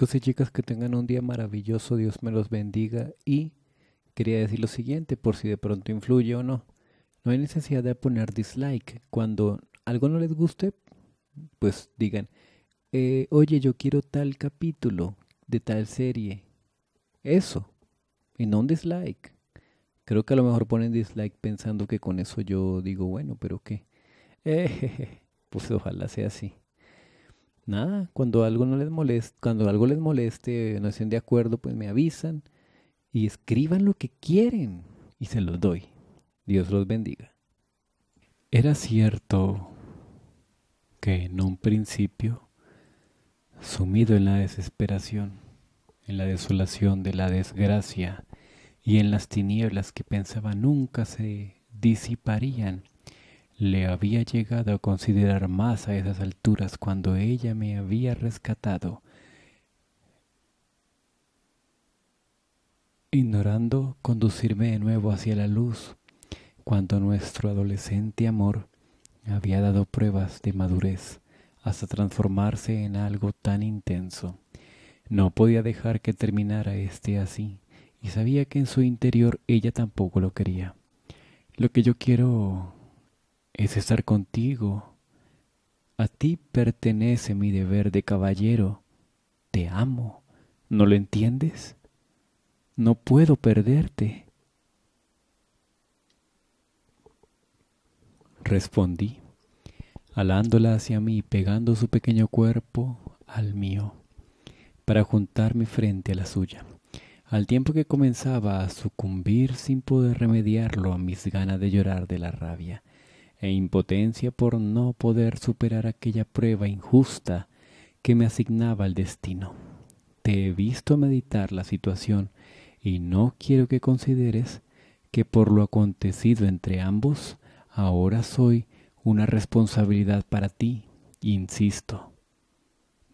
Chicos y chicas, que tengan un día maravilloso, Dios me los bendiga y quería decir lo siguiente, por si de pronto influye o no. No hay necesidad de poner dislike. Cuando algo no les guste, pues digan, eh, oye, yo quiero tal capítulo de tal serie. Eso. Y no un dislike. Creo que a lo mejor ponen dislike pensando que con eso yo digo, bueno, pero qué. Eh, pues ojalá sea así nada, cuando algo no les moleste, cuando algo les moleste, no estén de acuerdo, pues me avisan y escriban lo que quieren y se los doy. Dios los bendiga. Era cierto que en un principio, sumido en la desesperación, en la desolación de la desgracia y en las tinieblas que pensaba nunca se disiparían, le había llegado a considerar más a esas alturas cuando ella me había rescatado, ignorando conducirme de nuevo hacia la luz, cuando nuestro adolescente amor había dado pruebas de madurez hasta transformarse en algo tan intenso. No podía dejar que terminara este así, y sabía que en su interior ella tampoco lo quería. Lo que yo quiero es estar contigo. A ti pertenece mi deber de caballero. Te amo. ¿No lo entiendes? No puedo perderte. Respondí, alándola hacia mí, pegando su pequeño cuerpo al mío, para juntar mi frente a la suya, al tiempo que comenzaba a sucumbir sin poder remediarlo a mis ganas de llorar de la rabia e impotencia por no poder superar aquella prueba injusta que me asignaba el destino. Te he visto meditar la situación y no quiero que consideres que por lo acontecido entre ambos, ahora soy una responsabilidad para ti, insisto.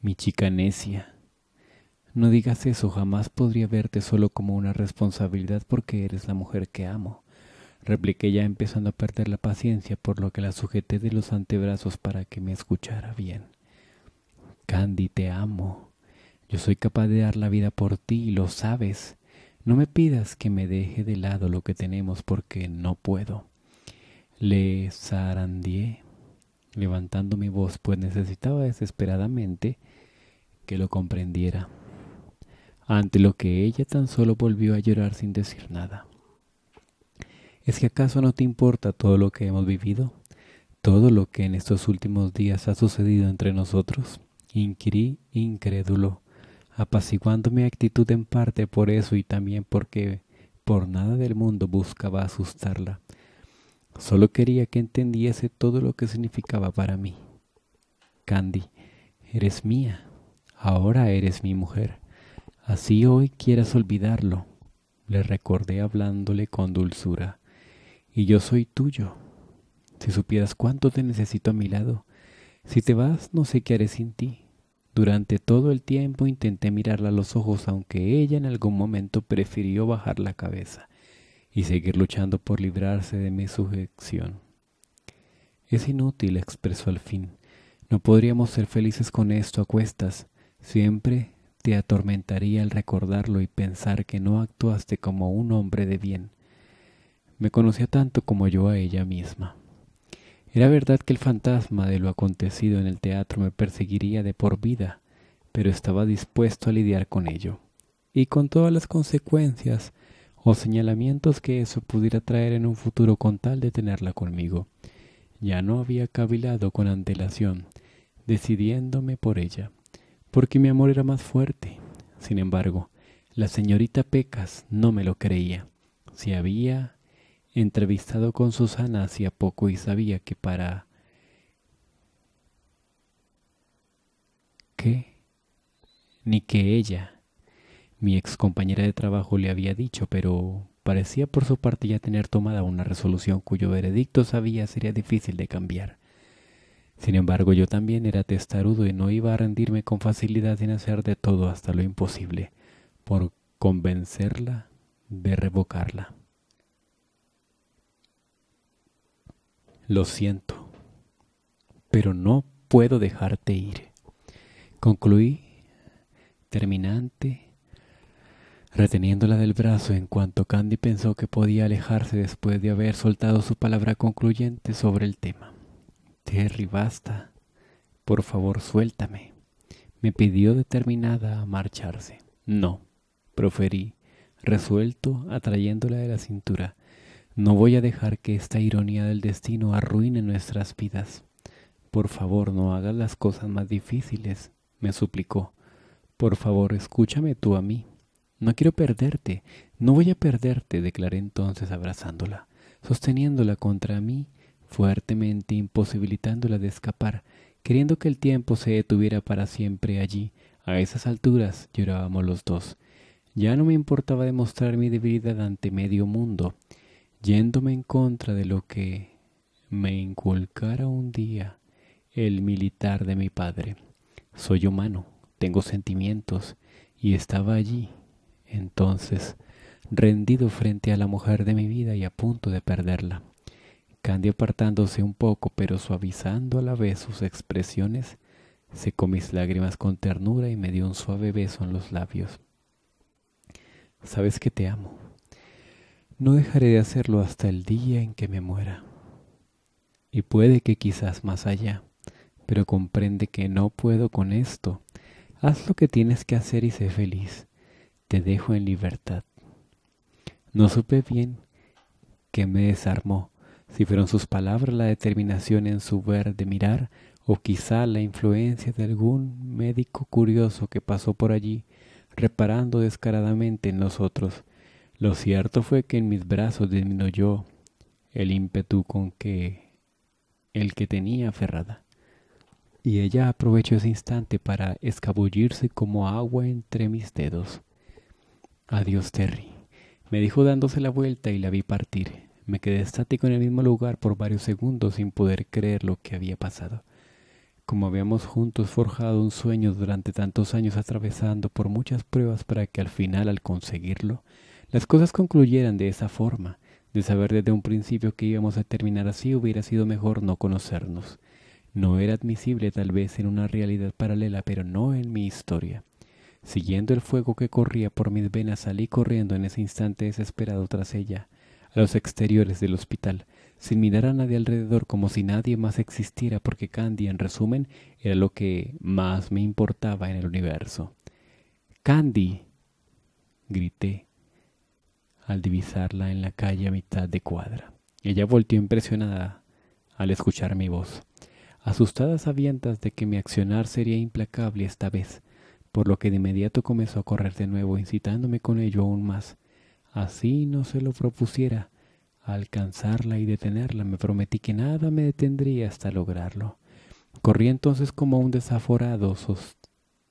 Mi chica necia, no digas eso, jamás podría verte solo como una responsabilidad porque eres la mujer que amo repliqué ya empezando a perder la paciencia, por lo que la sujeté de los antebrazos para que me escuchara bien. Candy, te amo. Yo soy capaz de dar la vida por ti y lo sabes. No me pidas que me deje de lado lo que tenemos porque no puedo. Le zarandié, levantando mi voz, pues necesitaba desesperadamente que lo comprendiera, ante lo que ella tan solo volvió a llorar sin decir nada. ¿Es que acaso no te importa todo lo que hemos vivido? ¿Todo lo que en estos últimos días ha sucedido entre nosotros? Inquirí incrédulo, apaciguando mi actitud en parte por eso y también porque por nada del mundo buscaba asustarla. Solo quería que entendiese todo lo que significaba para mí. Candy, eres mía. Ahora eres mi mujer. Así hoy quieras olvidarlo. Le recordé hablándole con dulzura y yo soy tuyo. Si supieras cuánto te necesito a mi lado, si te vas no sé qué haré sin ti. Durante todo el tiempo intenté mirarla a los ojos, aunque ella en algún momento prefirió bajar la cabeza y seguir luchando por librarse de mi sujeción. Es inútil, expresó al fin. No podríamos ser felices con esto a cuestas. Siempre te atormentaría el recordarlo y pensar que no actuaste como un hombre de bien me conocía tanto como yo a ella misma. Era verdad que el fantasma de lo acontecido en el teatro me perseguiría de por vida, pero estaba dispuesto a lidiar con ello, y con todas las consecuencias o señalamientos que eso pudiera traer en un futuro con tal de tenerla conmigo. Ya no había cavilado con antelación, decidiéndome por ella, porque mi amor era más fuerte. Sin embargo, la señorita Pecas no me lo creía. Si había entrevistado con Susana hacía poco y sabía que para... ¿Qué? Ni que ella, mi ex compañera de trabajo, le había dicho, pero parecía por su parte ya tener tomada una resolución cuyo veredicto sabía sería difícil de cambiar. Sin embargo, yo también era testarudo y no iba a rendirme con facilidad en hacer de todo hasta lo imposible por convencerla de revocarla. Lo siento, pero no puedo dejarte ir. Concluí, terminante, reteniéndola del brazo en cuanto Candy pensó que podía alejarse después de haber soltado su palabra concluyente sobre el tema. Terry, basta. Por favor, suéltame. Me pidió determinada a marcharse. No, proferí, resuelto, atrayéndola de la cintura. No voy a dejar que esta ironía del destino arruine nuestras vidas. Por favor, no hagas las cosas más difíciles, me suplicó. Por favor, escúchame tú a mí. No quiero perderte, no voy a perderte, declaré entonces abrazándola, sosteniéndola contra mí fuertemente, imposibilitándola de escapar, queriendo que el tiempo se detuviera para siempre allí. A esas alturas llorábamos los dos. Ya no me importaba demostrar mi debilidad ante medio mundo yéndome en contra de lo que me inculcara un día el militar de mi padre. Soy humano, tengo sentimientos y estaba allí, entonces, rendido frente a la mujer de mi vida y a punto de perderla. Candy apartándose un poco, pero suavizando a la vez sus expresiones, secó mis lágrimas con ternura y me dio un suave beso en los labios. Sabes que te amo, no dejaré de hacerlo hasta el día en que me muera. Y puede que quizás más allá, pero comprende que no puedo con esto. Haz lo que tienes que hacer y sé feliz. Te dejo en libertad. No supe bien que me desarmó, si fueron sus palabras la determinación en su ver de mirar, o quizá la influencia de algún médico curioso que pasó por allí, reparando descaradamente en nosotros lo cierto fue que en mis brazos disminuyó el ímpetu con que el que tenía aferrada, y ella aprovechó ese instante para escabullirse como agua entre mis dedos. Adiós, Terry, me dijo dándose la vuelta y la vi partir. Me quedé estático en el mismo lugar por varios segundos sin poder creer lo que había pasado. Como habíamos juntos forjado un sueño durante tantos años atravesando por muchas pruebas para que al final al conseguirlo las cosas concluyeran de esa forma. De saber desde un principio que íbamos a terminar así hubiera sido mejor no conocernos. No era admisible tal vez en una realidad paralela, pero no en mi historia. Siguiendo el fuego que corría por mis venas, salí corriendo en ese instante desesperado tras ella, a los exteriores del hospital, sin mirar a nadie alrededor como si nadie más existiera, porque Candy, en resumen, era lo que más me importaba en el universo. Candy, grité, al divisarla en la calle a mitad de cuadra. Ella volteó impresionada al escuchar mi voz, asustada sabientas de que mi accionar sería implacable esta vez, por lo que de inmediato comenzó a correr de nuevo, incitándome con ello aún más. Así no se lo propusiera. Alcanzarla y detenerla me prometí que nada me detendría hasta lograrlo. Corrí entonces como un desaforado,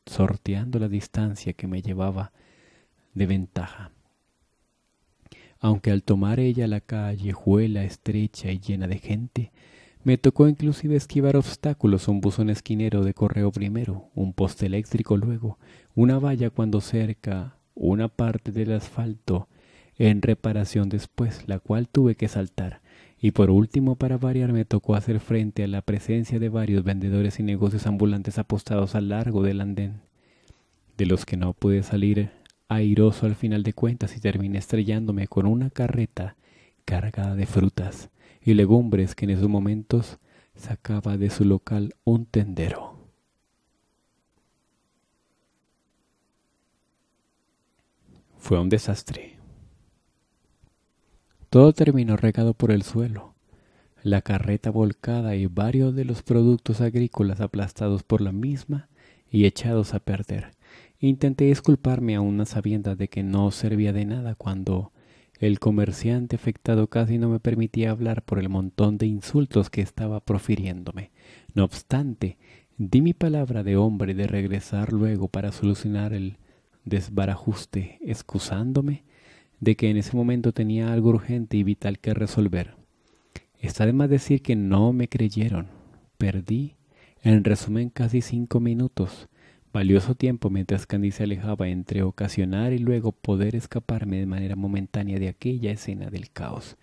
sorteando la distancia que me llevaba de ventaja aunque al tomar ella la callejuela estrecha y llena de gente, me tocó inclusive esquivar obstáculos, un buzón esquinero de correo primero, un poste eléctrico luego, una valla cuando cerca, una parte del asfalto, en reparación después, la cual tuve que saltar. Y por último, para variar, me tocó hacer frente a la presencia de varios vendedores y negocios ambulantes apostados al largo del andén, de los que no pude salir airoso al final de cuentas y terminé estrellándome con una carreta cargada de frutas y legumbres que en esos momentos sacaba de su local un tendero. Fue un desastre. Todo terminó regado por el suelo, la carreta volcada y varios de los productos agrícolas aplastados por la misma y echados a perder Intenté disculparme aún una sabienda de que no servía de nada cuando el comerciante afectado casi no me permitía hablar por el montón de insultos que estaba profiriéndome. No obstante, di mi palabra de hombre de regresar luego para solucionar el desbarajuste, excusándome de que en ese momento tenía algo urgente y vital que resolver. Está de más decir que no me creyeron. Perdí, en resumen, casi cinco minutos Valioso tiempo mientras Candy se alejaba entre ocasionar y luego poder escaparme de manera momentánea de aquella escena del caos,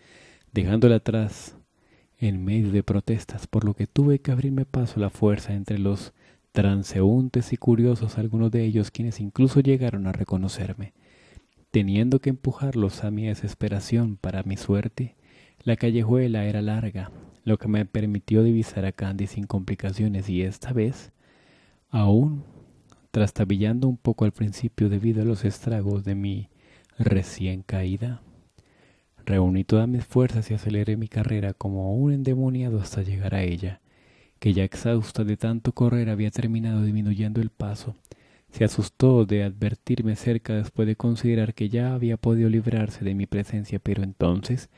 dejándola atrás en medio de protestas, por lo que tuve que abrirme paso a la fuerza entre los transeúntes y curiosos, algunos de ellos quienes incluso llegaron a reconocerme. Teniendo que empujarlos a mi desesperación para mi suerte, la callejuela era larga, lo que me permitió divisar a Candy sin complicaciones y esta vez aún trastabillando un poco al principio debido a los estragos de mi recién caída. Reuní todas mis fuerzas y aceleré mi carrera como un endemoniado hasta llegar a ella, que ya exhausta de tanto correr había terminado disminuyendo el paso. Se asustó de advertirme cerca después de considerar que ya había podido librarse de mi presencia, pero entonces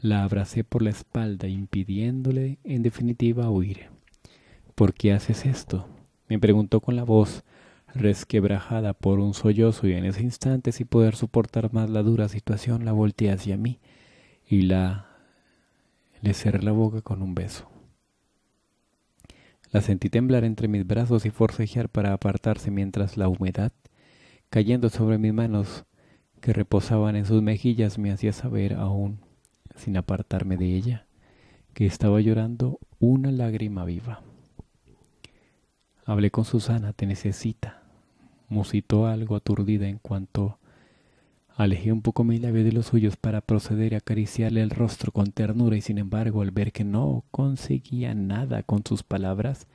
la abracé por la espalda, impidiéndole en definitiva huir. ¿Por qué haces esto? me preguntó con la voz resquebrajada por un sollozo y en ese instante, sin poder soportar más la dura situación, la volteé hacia mí y la le cerré la boca con un beso. La sentí temblar entre mis brazos y forcejear para apartarse mientras la humedad, cayendo sobre mis manos que reposaban en sus mejillas, me hacía saber aún, sin apartarme de ella, que estaba llorando una lágrima viva. Hablé con Susana, te necesita musitó algo aturdida en cuanto alejé un poco mi labio de los suyos para proceder a acariciarle el rostro con ternura y sin embargo al ver que no conseguía nada con sus palabras,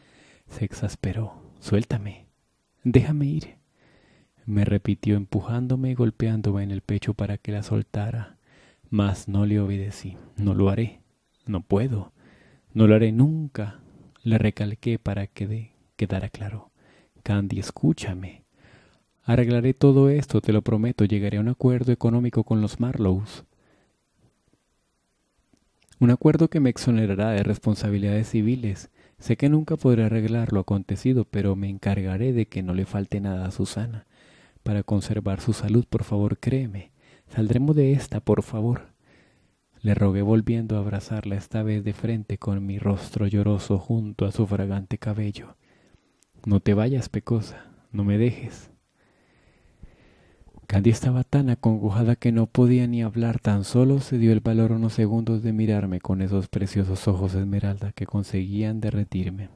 se exasperó. Suéltame. Déjame ir. Me repitió empujándome y golpeándome en el pecho para que la soltara. Mas no le obedecí. No lo haré. No puedo. No lo haré nunca. Le recalqué para que quedara claro. Candy, escúchame. Arreglaré todo esto, te lo prometo, llegaré a un acuerdo económico con los Marlowes. Un acuerdo que me exonerará de responsabilidades civiles. Sé que nunca podré arreglar lo acontecido, pero me encargaré de que no le falte nada a Susana. Para conservar su salud, por favor, créeme. Saldremos de esta, por favor. Le rogué volviendo a abrazarla esta vez de frente con mi rostro lloroso junto a su fragante cabello. No te vayas, Pecosa, no me dejes. Candy estaba tan acongojada que no podía ni hablar, tan solo se dio el valor unos segundos de mirarme con esos preciosos ojos de esmeralda que conseguían derretirme,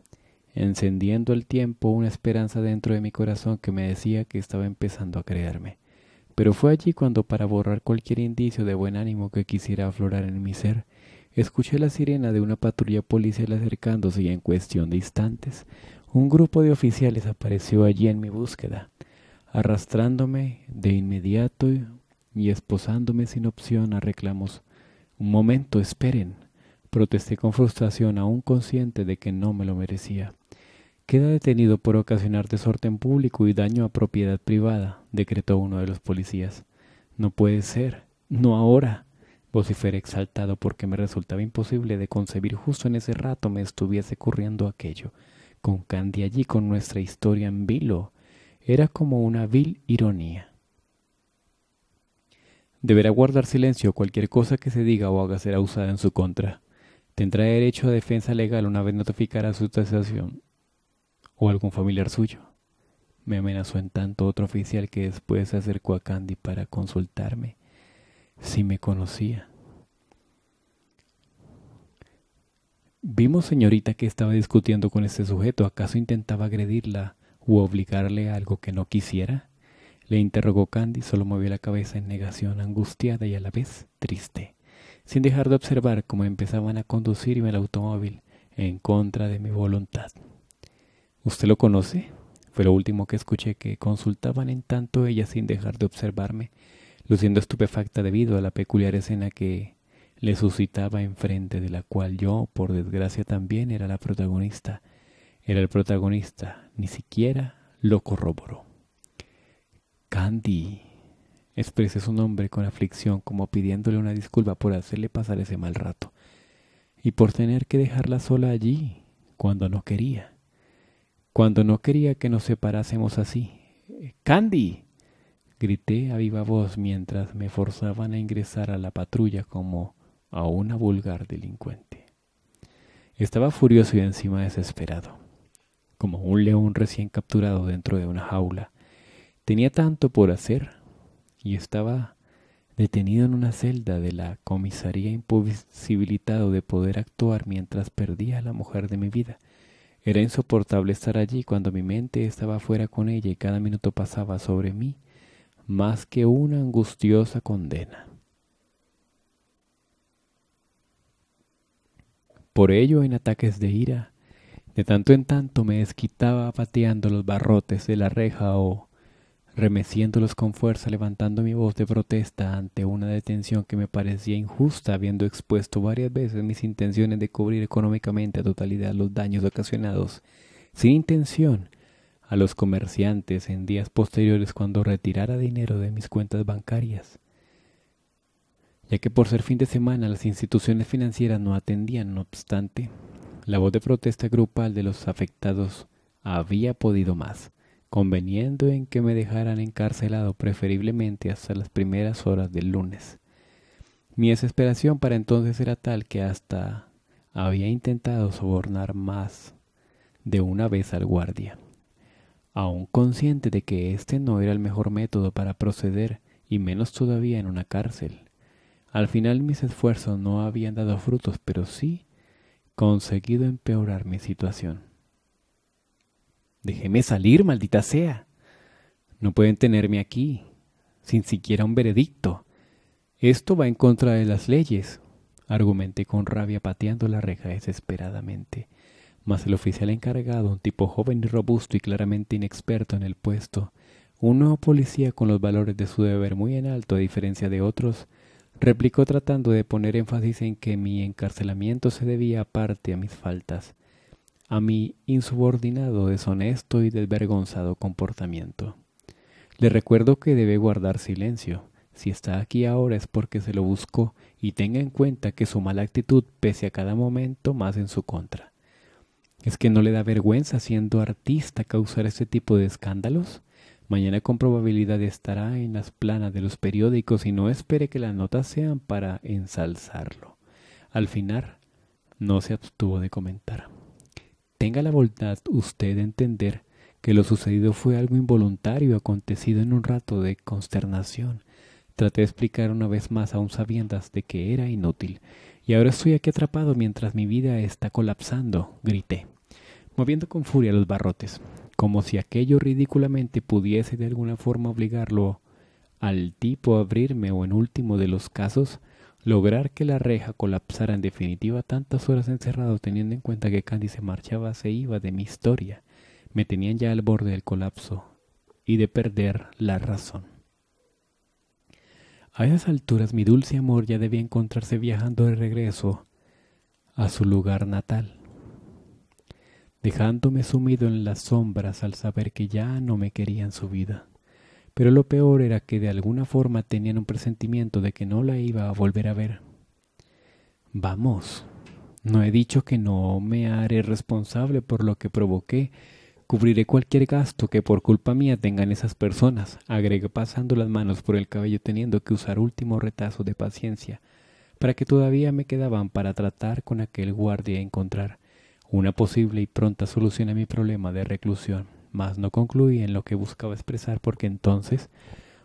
encendiendo al tiempo una esperanza dentro de mi corazón que me decía que estaba empezando a creerme. Pero fue allí cuando, para borrar cualquier indicio de buen ánimo que quisiera aflorar en mi ser, escuché la sirena de una patrulla policial acercándose y en cuestión de instantes, un grupo de oficiales apareció allí en mi búsqueda arrastrándome de inmediato y esposándome sin opción a reclamos. Un momento, esperen. Protesté con frustración, aún consciente de que no me lo merecía. Queda detenido por ocasionar desorden público y daño a propiedad privada, decretó uno de los policías. No puede ser, no ahora, vociferé exaltado porque me resultaba imposible de concebir justo en ese rato me estuviese ocurriendo aquello, con Candy allí con nuestra historia en vilo, era como una vil ironía. Deberá guardar silencio cualquier cosa que se diga o haga será usada en su contra. Tendrá derecho a defensa legal una vez notificara su tasación o algún familiar suyo. Me amenazó en tanto otro oficial que después se acercó a Candy para consultarme si me conocía. Vimos, señorita, que estaba discutiendo con este sujeto. ¿Acaso intentaba agredirla u obligarle a algo que no quisiera? Le interrogó Candy, solo movió la cabeza en negación angustiada y a la vez triste, sin dejar de observar cómo empezaban a conducirme el automóvil en contra de mi voluntad. ¿Usted lo conoce? Fue lo último que escuché que consultaban en tanto ella sin dejar de observarme, luciendo estupefacta debido a la peculiar escena que le suscitaba enfrente de la cual yo, por desgracia, también era la protagonista era el protagonista, ni siquiera lo corroboró. Candy, expresé su nombre con aflicción como pidiéndole una disculpa por hacerle pasar ese mal rato y por tener que dejarla sola allí cuando no quería, cuando no quería que nos separásemos así. Candy, grité a viva voz mientras me forzaban a ingresar a la patrulla como a una vulgar delincuente. Estaba furioso y encima desesperado como un león recién capturado dentro de una jaula. Tenía tanto por hacer y estaba detenido en una celda de la comisaría imposibilitado de poder actuar mientras perdía a la mujer de mi vida. Era insoportable estar allí cuando mi mente estaba fuera con ella y cada minuto pasaba sobre mí más que una angustiosa condena. Por ello, en ataques de ira, de tanto en tanto me desquitaba pateando los barrotes de la reja o remeciéndolos con fuerza, levantando mi voz de protesta ante una detención que me parecía injusta, habiendo expuesto varias veces mis intenciones de cubrir económicamente a totalidad los daños ocasionados, sin intención, a los comerciantes en días posteriores cuando retirara dinero de mis cuentas bancarias, ya que por ser fin de semana las instituciones financieras no atendían, no obstante, la voz de protesta grupal de los afectados había podido más, conveniendo en que me dejaran encarcelado preferiblemente hasta las primeras horas del lunes. Mi desesperación para entonces era tal que hasta había intentado sobornar más de una vez al guardia. Aún consciente de que este no era el mejor método para proceder, y menos todavía en una cárcel. Al final mis esfuerzos no habían dado frutos, pero sí conseguido empeorar mi situación. Déjeme salir, maldita sea. No pueden tenerme aquí, sin siquiera un veredicto. Esto va en contra de las leyes, argumenté con rabia pateando la reja desesperadamente. Mas el oficial encargado, un tipo joven y robusto y claramente inexperto en el puesto, un nuevo policía con los valores de su deber muy en alto a diferencia de otros, replicó tratando de poner énfasis en que mi encarcelamiento se debía aparte a mis faltas, a mi insubordinado, deshonesto y desvergonzado comportamiento. Le recuerdo que debe guardar silencio. Si está aquí ahora es porque se lo buscó y tenga en cuenta que su mala actitud pese a cada momento más en su contra. ¿Es que no le da vergüenza siendo artista causar este tipo de escándalos? Mañana con probabilidad estará en las planas de los periódicos y no espere que las notas sean para ensalzarlo. Al final, no se abstuvo de comentar. Tenga la voluntad usted de entender que lo sucedido fue algo involuntario acontecido en un rato de consternación. Traté de explicar una vez más aún sabiendas de que era inútil, y ahora estoy aquí atrapado mientras mi vida está colapsando, grité, moviendo con furia los barrotes como si aquello ridículamente pudiese de alguna forma obligarlo al tipo a abrirme o en último de los casos, lograr que la reja colapsara en definitiva tantas horas encerrado teniendo en cuenta que Candy se marchaba, se iba de mi historia, me tenían ya al borde del colapso y de perder la razón. A esas alturas mi dulce amor ya debía encontrarse viajando de regreso a su lugar natal dejándome sumido en las sombras al saber que ya no me querían su vida. Pero lo peor era que de alguna forma tenían un presentimiento de que no la iba a volver a ver. Vamos, no he dicho que no me haré responsable por lo que provoqué. Cubriré cualquier gasto que por culpa mía tengan esas personas, agregó pasando las manos por el cabello teniendo que usar último retazo de paciencia para que todavía me quedaban para tratar con aquel guardia y encontrar una posible y pronta solución a mi problema de reclusión, mas no concluí en lo que buscaba expresar porque entonces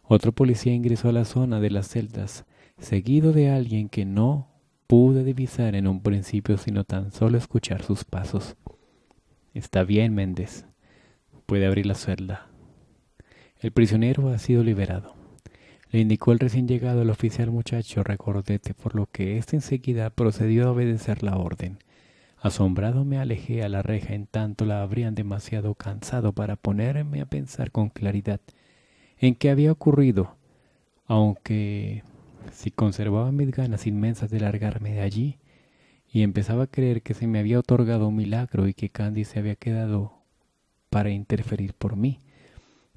otro policía ingresó a la zona de las celdas, seguido de alguien que no pude divisar en un principio sino tan solo escuchar sus pasos. Está bien, Méndez. Puede abrir la celda. El prisionero ha sido liberado. Le indicó el recién llegado al oficial muchacho recordete, por lo que éste enseguida procedió a obedecer la orden. Asombrado me alejé a la reja en tanto la habrían demasiado cansado para ponerme a pensar con claridad en qué había ocurrido, aunque si conservaba mis ganas inmensas de largarme de allí, y empezaba a creer que se me había otorgado un milagro y que Candy se había quedado para interferir por mí.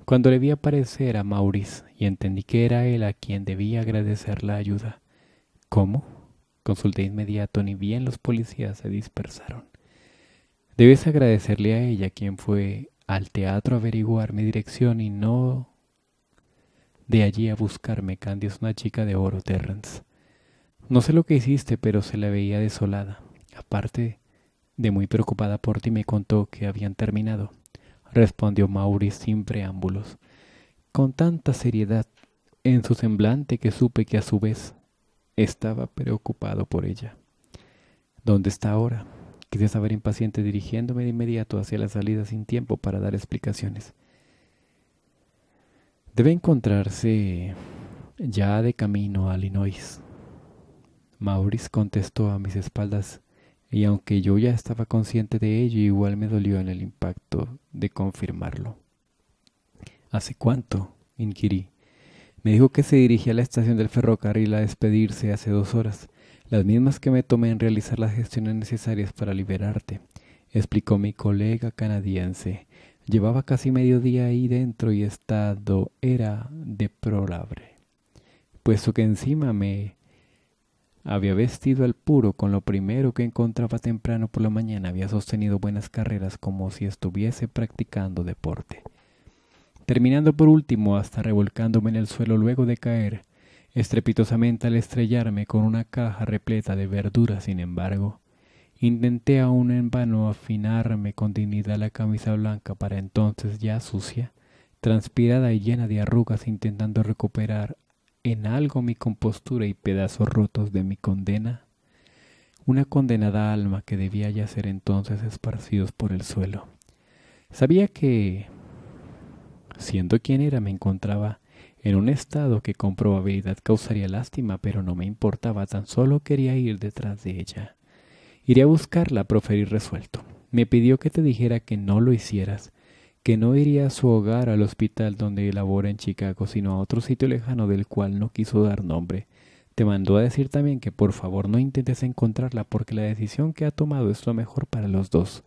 Cuando le vi aparecer a Maurice y entendí que era él a quien debía agradecer la ayuda. ¿Cómo? Consulté inmediato, ni bien los policías se dispersaron. Debes agradecerle a ella quien fue al teatro a averiguar mi dirección y no de allí a buscarme. Candy es una chica de oro, Terrence. No sé lo que hiciste, pero se la veía desolada. Aparte de muy preocupada por ti, me contó que habían terminado. Respondió Mauri sin preámbulos, con tanta seriedad en su semblante que supe que a su vez estaba preocupado por ella. ¿Dónde está ahora? Quise saber impaciente dirigiéndome de inmediato hacia la salida sin tiempo para dar explicaciones. Debe encontrarse ya de camino a Illinois. Maurice contestó a mis espaldas y aunque yo ya estaba consciente de ello, igual me dolió en el impacto de confirmarlo. ¿Hace cuánto? inquirí. Me dijo que se dirigía a la estación del ferrocarril a despedirse hace dos horas, las mismas que me tomé en realizar las gestiones necesarias para liberarte, explicó mi colega canadiense. Llevaba casi medio día ahí dentro y estado era deplorable, puesto que encima me había vestido al puro con lo primero que encontraba temprano por la mañana, había sostenido buenas carreras como si estuviese practicando deporte terminando por último hasta revolcándome en el suelo luego de caer, estrepitosamente al estrellarme con una caja repleta de verduras, sin embargo. Intenté aún en vano afinarme con dignidad la camisa blanca para entonces ya sucia, transpirada y llena de arrugas intentando recuperar en algo mi compostura y pedazos rotos de mi condena, una condenada alma que debía ya ser entonces esparcidos por el suelo. Sabía que Siendo quien era, me encontraba en un estado que con probabilidad causaría lástima, pero no me importaba, tan solo quería ir detrás de ella. Iré a buscarla, proferí resuelto. Me pidió que te dijera que no lo hicieras, que no iría a su hogar, al hospital donde labora en Chicago, sino a otro sitio lejano del cual no quiso dar nombre. Te mandó a decir también que por favor no intentes encontrarla porque la decisión que ha tomado es lo mejor para los dos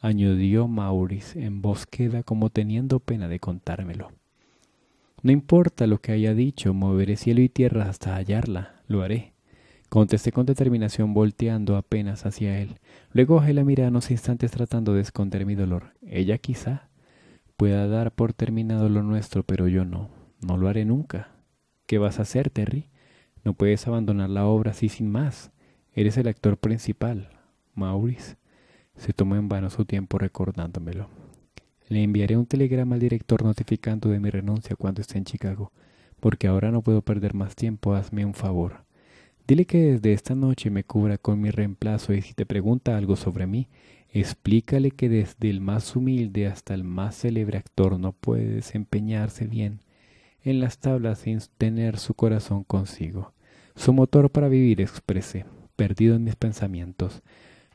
añadió Maurice en voz queda como teniendo pena de contármelo. No importa lo que haya dicho, moveré cielo y tierra hasta hallarla, lo haré. Contesté con determinación volteando apenas hacia él. Luego bajé la mirada unos instantes tratando de esconder mi dolor. Ella quizá pueda dar por terminado lo nuestro, pero yo no. No lo haré nunca. ¿Qué vas a hacer, Terry? No puedes abandonar la obra así sin más. Eres el actor principal, Maurice se tomó en vano su tiempo recordándomelo. Le enviaré un telegrama al director notificando de mi renuncia cuando esté en Chicago, porque ahora no puedo perder más tiempo, hazme un favor. Dile que desde esta noche me cubra con mi reemplazo y si te pregunta algo sobre mí, explícale que desde el más humilde hasta el más célebre actor no puede desempeñarse bien en las tablas sin tener su corazón consigo. Su motor para vivir expresé, perdido en mis pensamientos,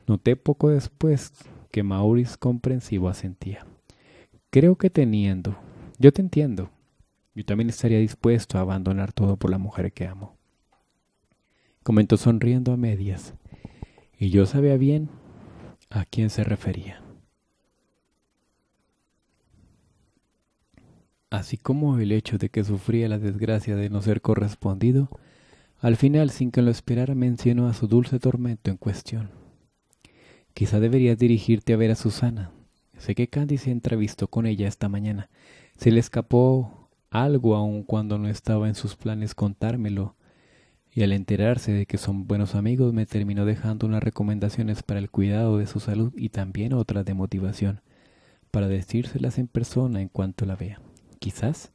Noté poco después que Maurice comprensivo asentía. Creo que teniendo, yo te entiendo. Yo también estaría dispuesto a abandonar todo por la mujer que amo. Comentó sonriendo a medias. Y yo sabía bien a quién se refería. Así como el hecho de que sufría la desgracia de no ser correspondido, al final, sin que lo esperara, mencionó a su dulce tormento en cuestión. Quizá deberías dirigirte a ver a Susana. Sé que Candy se entrevistó con ella esta mañana. Se le escapó algo aun cuando no estaba en sus planes contármelo. Y al enterarse de que son buenos amigos me terminó dejando unas recomendaciones para el cuidado de su salud y también otras de motivación, para decírselas en persona en cuanto la vea. Quizás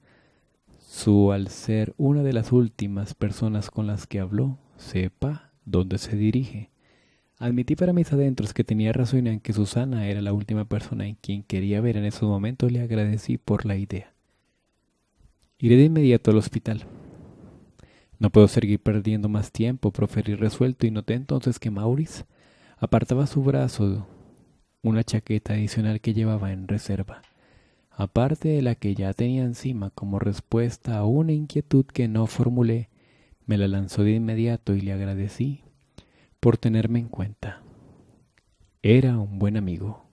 su al ser una de las últimas personas con las que habló sepa dónde se dirige. Admití para mis adentros que tenía razón en que Susana era la última persona en quien quería ver en esos momentos. Le agradecí por la idea. Iré de inmediato al hospital. No puedo seguir perdiendo más tiempo, proferí resuelto y noté entonces que Maurice apartaba su brazo, una chaqueta adicional que llevaba en reserva, aparte de la que ya tenía encima como respuesta a una inquietud que no formulé, me la lanzó de inmediato y le agradecí por tenerme en cuenta. Era un buen amigo.